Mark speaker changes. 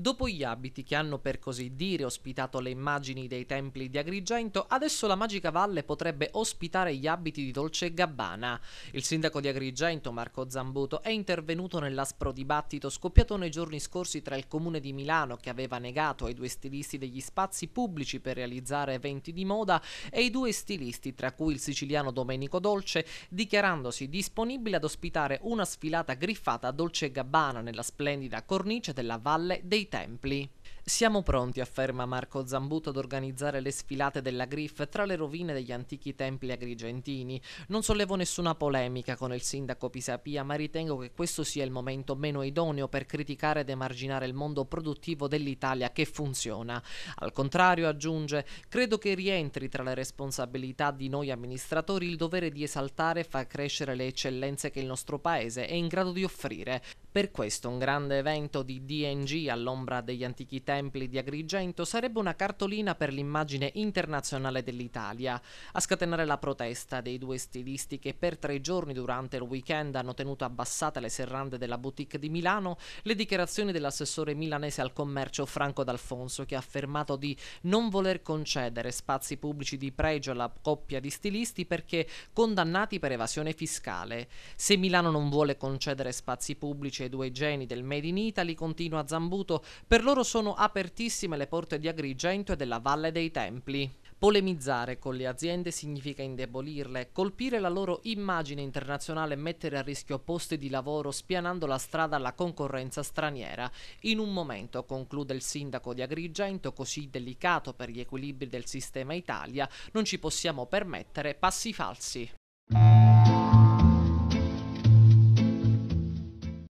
Speaker 1: Dopo gli abiti che hanno per così dire ospitato le immagini dei templi di Agrigento, adesso la magica valle potrebbe ospitare gli abiti di Dolce Gabbana. Il sindaco di Agrigento, Marco Zambuto, è intervenuto nell'aspro dibattito scoppiato nei giorni scorsi tra il comune di Milano, che aveva negato ai due stilisti degli spazi pubblici per realizzare eventi di moda, e i due stilisti, tra cui il siciliano Domenico Dolce, dichiarandosi disponibile ad ospitare una sfilata griffata a Dolce Gabbana nella splendida cornice della Valle dei templi. Siamo pronti, afferma Marco Zambuto, ad organizzare le sfilate della Grif tra le rovine degli antichi templi agrigentini. Non sollevo nessuna polemica con il sindaco Pisapia, ma ritengo che questo sia il momento meno idoneo per criticare ed emarginare il mondo produttivo dell'Italia che funziona. Al contrario, aggiunge, credo che rientri tra le responsabilità di noi amministratori il dovere di esaltare e far crescere le eccellenze che il nostro paese è in grado di offrire. Per questo un grande evento di DNG all'ombra degli antichi templi di Agrigento sarebbe una cartolina per l'immagine internazionale dell'Italia. A scatenare la protesta dei due stilisti che per tre giorni durante il weekend hanno tenuto abbassate le serrande della boutique di Milano, le dichiarazioni dell'assessore milanese al commercio Franco D'Alfonso che ha affermato di non voler concedere spazi pubblici di pregio alla coppia di stilisti perché condannati per evasione fiscale. Se Milano non vuole concedere spazi pubblici Medici e due geni del Made in Italy continua a Zambuto, per loro sono apertissime le porte di Agrigento e della Valle dei Templi. Polemizzare con le aziende significa indebolirle, colpire la loro immagine internazionale e mettere a rischio posti di lavoro spianando la strada alla concorrenza straniera. In un momento, conclude il sindaco di Agrigento, così delicato per gli equilibri del sistema Italia, non ci possiamo permettere passi falsi.